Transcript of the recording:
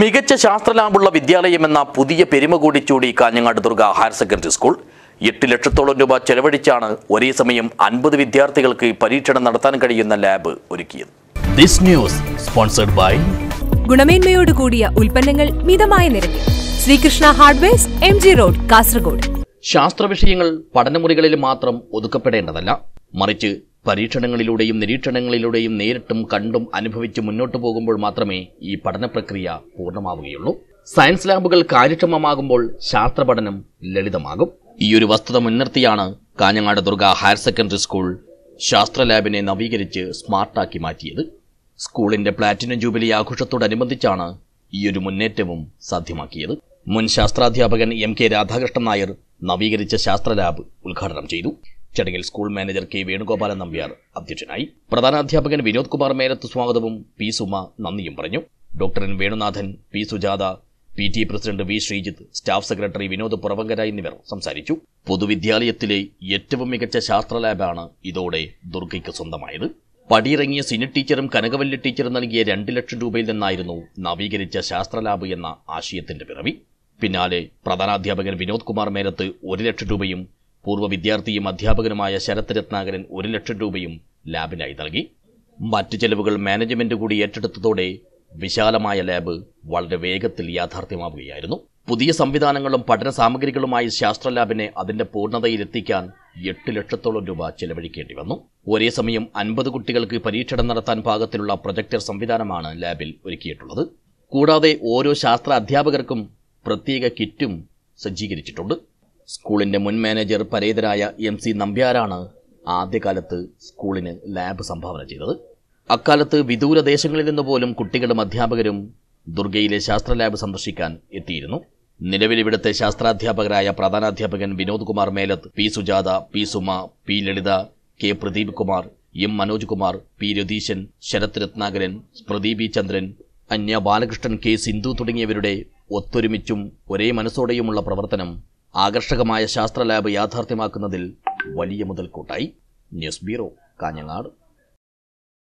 മികച്ച ശാസ്ത്രലാഭുള്ള എന്ന പുതിയ പെരുമ കൂടി ചൂടി Kanhangad Durga higher secondary school എട്ട് ലക്ഷത്തോളം രൂപ ചെലവഴിച്ചാണ് ഒരേ സമയം അൻപത് വിദ്യാർത്ഥികൾക്ക് പരീക്ഷണം നടത്താൻ കഴിയുന്ന ലാബ് ഒരുക്കിയത് ദിസ് ന്യൂസ് സ്പോൺസർഡ് ബൈ ഗുണമേന്മയോട് കൂടിയ ഉൽപ്പന്നങ്ങൾ മിതമായ നിരക്കിൽ Sreekrishna hardwares M G road Kasaragod ശാസ്ത്ര വിഷയങ്ങൾ പഠനമുറികളിൽ മാത്രം ഒതുക്കപ്പെടേണ്ടതല്ല മറിച്ച് പരീക്ഷണങ്ങളിലൂടെയും നിരീക്ഷണങ്ങളിലൂടെയും നേരിട്ടും കണ്ടും അനുഭവിച്ച് മുന്നോട്ടു പോകുമ്പോൾ മാത്രമേ ഈ പഠന പ്രക്രിയ പൂർണ്ണമാവുകയുള്ളൂ സയൻസ് ലാബുകൾ കാര്യക്ഷമമാകുമ്പോൾ ശാസ്ത്ര പഠനം ലളിതമാകും ഈ ഒരു വസ്തുത മുൻനിർത്തിയാണ് Kanhangad Durga higher secondary school ശാസ്ത്ര ലാബിനെ നവീകരിച്ച് സ്മാർട്ടാക്കി മാറ്റിയത് സ്കൂളിന്റെ പ്ലാറ്റിനം ജൂബിലി ആഘോഷത്തോടനുബന്ധിച്ചാണ് ഈ ഒരു മുന്നേറ്റവും സാധ്യമാക്കിയത് മുൻ ശാസ്ത്രാധ്യാപകൻ എം കെ രാധാകൃഷ്ണൻ നായർ നവീകരിച്ച ശാസ്ത്ര ലാബ് ഉദ്ഘാടനം ചെയ്തു ചടങ്ങിൽ school manager K Venugopalan Nambiar അധ്യക്ഷനായി പ്രധാനാധ്യാപകൻ വിനോദ് കുമാർ മേരത്ത് സ്വാഗതവും പി സുമ നന്ദിയും പറഞ്ഞു doctor N Venunathan P Sujatha P T president V Sreejith staff secretary Vinod Puravankara എന്നിവർ സംസാരിച്ചു പൊതുവിദ്യാലയത്തിലെ ഏറ്റവും മികച്ച ശാസ്ത്ര ലാബാണ് ഇതോടെ ദുർഗയ്ക്ക് സ്വന്തമായത് പടിയിറങ്ങിയ സിനി ടീച്ചറും കനകവല്ലി ടീച്ചറും നൽകിയ രണ്ട് ലക്ഷം രൂപയിൽ നിന്നായിരുന്നു നവീകരിച്ച ശാസ്ത്ര ലാബ് എന്ന ആശയത്തിന്റെ പിറവി പിന്നാലെ പ്രധാനാധ്യാപകൻ വിനോദ് കുമാർ മേരത്ത് ഒരു ലക്ഷം രൂപയും പൂർവ്വ വിദ്യാർത്ഥിയും അധ്യാപകനുമായ ശരത് രത്നാകരൻ ഒരു ലക്ഷം രൂപയും ലാബിനായി നൽകി മറ്റു ചെലവുകൾ മാനേജ്മെന്റ് കൂടി ഏറ്റെടുത്തതോടെ വിശാലമായ ലാബ് വളരെ വേഗത്തിൽ യാഥാർത്ഥ്യമാവുകയായിരുന്നു പുതിയ സംവിധാനങ്ങളും പഠന സാമഗ്രികളുമായി ശാസ്ത്ര ലാബിനെ അതിന്റെ പൂർണ്ണതയിലെത്തിക്കാൻ എട്ട് ലക്ഷത്തോളം രൂപ ചെലവഴിക്കേണ്ടി വന്നു ഒരേ സമയം അൻപത് കുട്ടികൾക്ക് പരീക്ഷണം നടത്താൻ പാകത്തിലുള്ള പ്രൊജക്ടർ സംവിധാനമാണ് ലാബിൽ ഒരുക്കിയിട്ടുള്ളത് കൂടാതെ ഓരോ ശാസ്ത്ര അധ്യാപകർക്കും പ്രത്യേക കിറ്റും സജ്ജീകരിച്ചിട്ടുണ്ട് സ്കൂളിന്റെ മുൻ മാനേജർ പരേതരായ എം സി നമ്പ്യാരാണ് ആദ്യകാലത്ത് സ്കൂളിന് ലാബ് സംഭാവന ചെയ്തത് അക്കാലത്ത് വിദൂരദേശങ്ങളിൽ നിന്ന് പോലും കുട്ടികളും അധ്യാപകരും ദുർഗയിലെ ശാസ്ത്ര ലാബ് സന്ദർശിക്കാൻ എത്തിയിരുന്നു നിലവിൽ ഇവിടുത്തെ ശാസ്ത്രാധ്യാപകരായ പ്രധാനാധ്യാപകൻ Vinod Kumar Melath P Sujatha P Suma P Lalitha K Pradeep Kumar M Manoj Kumar P Ratheesan Sarath Ratnakaran Smrithi B Chandran Anya Balakrishnan K Sindhu തുടങ്ങിയവരുടെ ഒത്തൊരുമിച്ചും ഒരേ മനസ്സോടെയുമുള്ള പ്രവർത്തനം ആകർഷകമായ ശാസ്ത്ര ലാബ് യാഥാർത്ഥ്യമാക്കുന്നതിൽ വലിയ മുതൽക്കൂട്ടായി ന്യൂസ് ബ്യൂറോ കാഞ്ഞങ്ങാട്